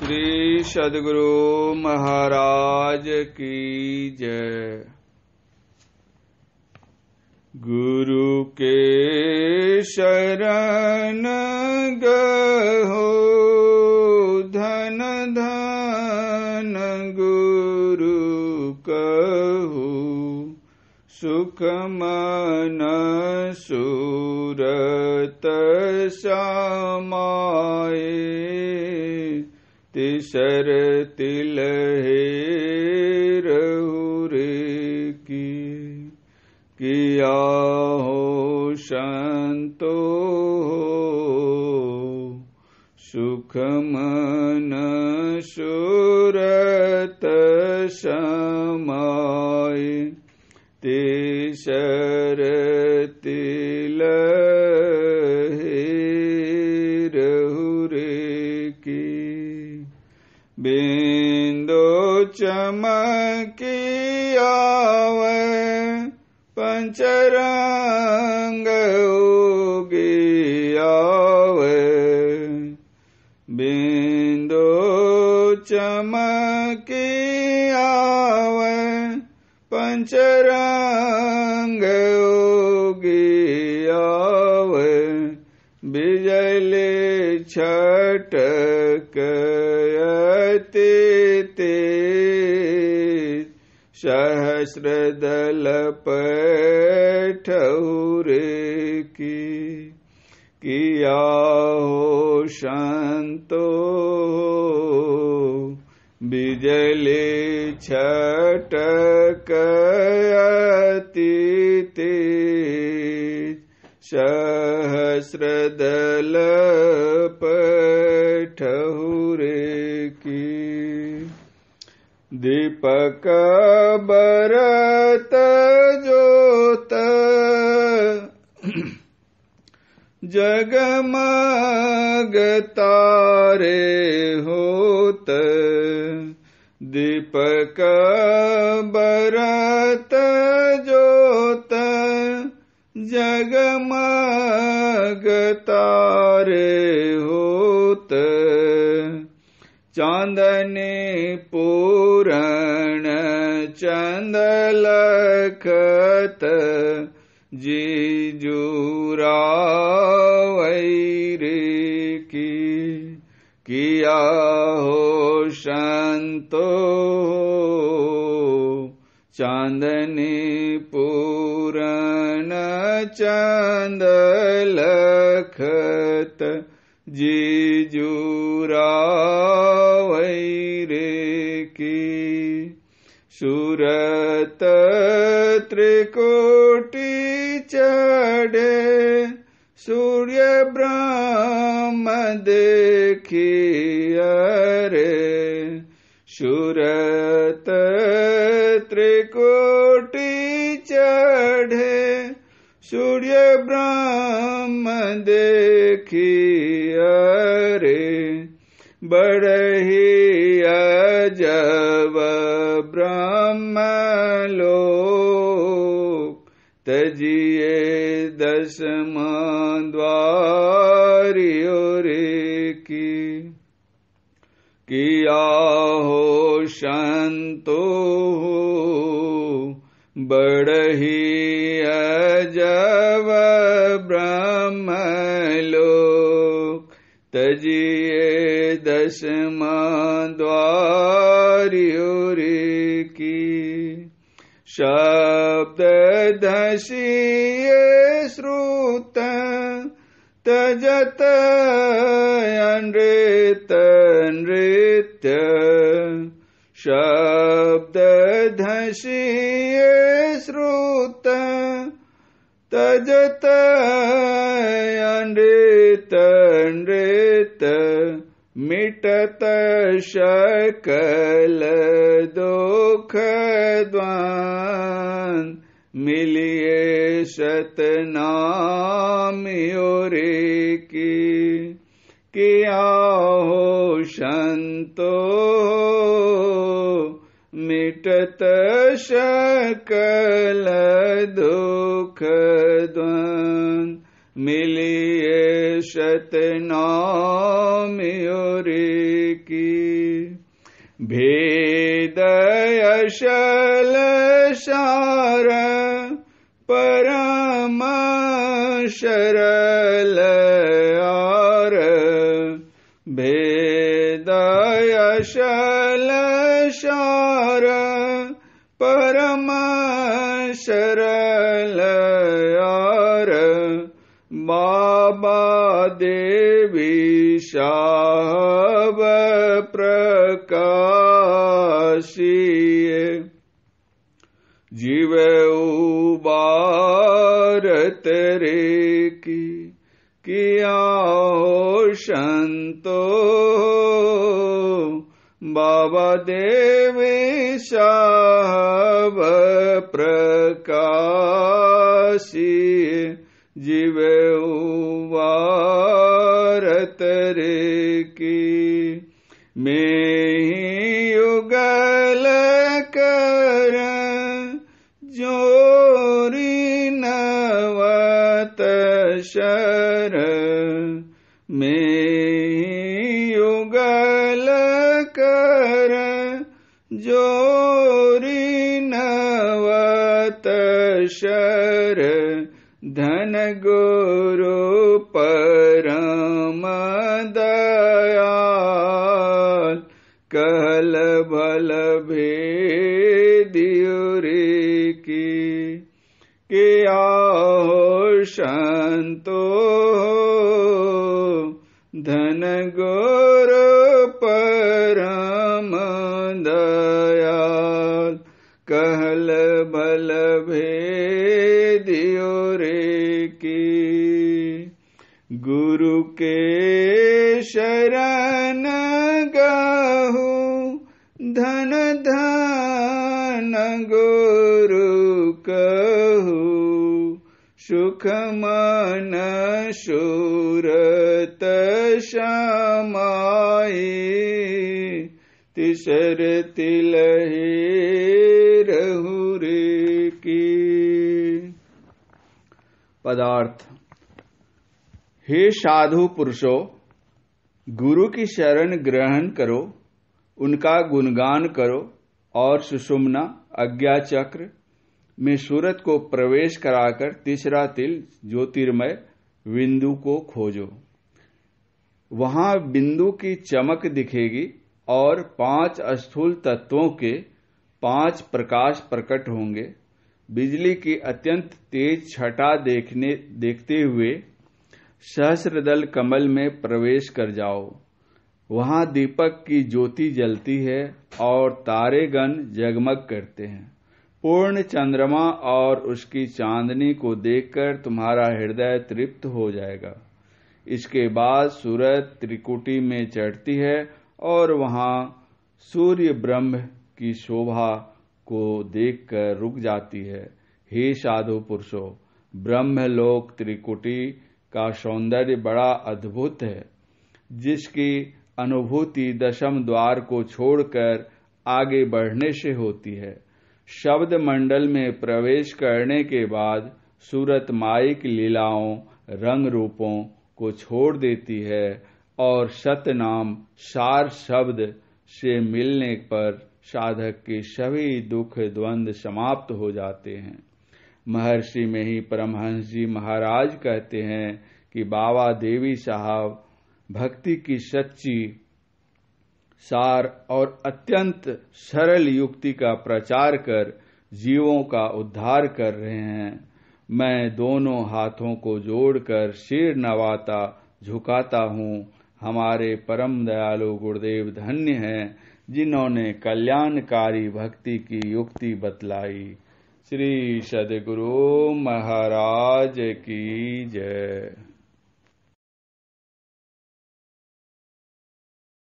श्री सदगुरु महाराज की जय गुरु के शरण गो धन धन गुरु कहो सुख मन सूरत समाए तिसर तिल हे रहुरे की किया हो शांतो हो सुख मन सुरत समाय तिसर तिल पंच रंग आव बिजले छटक ते सहस्रदल पठौरे की किया हो संतोष बिजली छटक अतीति सहस्रदल पठहुरे की दीपक बरत जोत जगमगतारे तारे होत दीपक बरत जोत जगमग तारे होत चांदने पूरण चंद लखत जी जूरा वैरे की सूरत त्रिकोटि चढ़े सूर्य ब्रह्म देखी अरे त्रिकोटि चढ़े सूर्य ब्रह्म देखी बढ़ही अजब ब्रह्म लोक तजिए दशम द्वारी की किया हो संतो हो बढ़ही द्वारियोरे की शब्द दशिये श्रुत तजत नृत नृत्य शब्द धशिये श्रुत तजत नृत नृत्य मिटत शकल दुख द्वान मिलिए सतनाम योरे की किया हो संतो मिटत शकल दुख द्वान मिलिए सतनाम हृदयशलशार परम शल सार परम आर बाबा देवी शाव प्रकाशिए जीव उबार तेरे की किया संतो बाबा देवी शाव प्रकाशी जीव जोरी नवत शर धन गुरु परम दयाल कहल भल भेदियोरी की किया हो शांतो धन गुरु परम कहल भल भेदियो रे की गुरु के शरण गहू धन धन गुरु कहू सुख मन सूरत श्यामाई तिसर तिलही पदार्थ हे साधु पुरुषो गुरु की शरण ग्रहण करो उनका गुणगान करो और सुषुमना अज्ञा चक्र में सूरत को प्रवेश कराकर तीसरा तिल ज्योतिर्मय बिंदु को खोजो वहां बिंदु की चमक दिखेगी और पांच स्थूल तत्वों के पांच प्रकाश प्रकट होंगे बिजली की अत्यंत तेज छटा देखने देखते हुए सहस्रदल कमल में प्रवेश कर जाओ वहां दीपक की ज्योति जलती है और तारेगण जगमग करते हैं पूर्ण चंद्रमा और उसकी चांदनी को देखकर तुम्हारा हृदय तृप्त हो जाएगा इसके बाद सूरज त्रिकुटी में चढ़ती है और वहां सूर्य ब्रह्म की शोभा को देखकर रुक जाती है हे साधु पुरुषो लोक त्रिकुटी का सौंदर्य बड़ा अद्भुत है जिसकी अनुभूति दशम द्वार को छोड़कर आगे बढ़ने से होती है शब्द मंडल में प्रवेश करने के बाद सूरत माइक लीलाओं रंग रूपों को छोड़ देती है और सतनाम सार शब्द से मिलने पर साधक के सभी दुख द्वंद समाप्त हो जाते हैं महर्षि में ही परमहंस जी महाराज कहते हैं कि बाबा देवी साहब भक्ति की सच्ची सार और अत्यंत सरल युक्ति का प्रचार कर जीवों का उद्धार कर रहे हैं मैं दोनों हाथों को जोड़कर शेर नवाता झुकाता हूँ हमारे परम दयालु गुरुदेव धन्य हैं जिन्होंने कल्याणकारी भक्ति की युक्ति बतलाई श्री सदगुरु महाराज की जय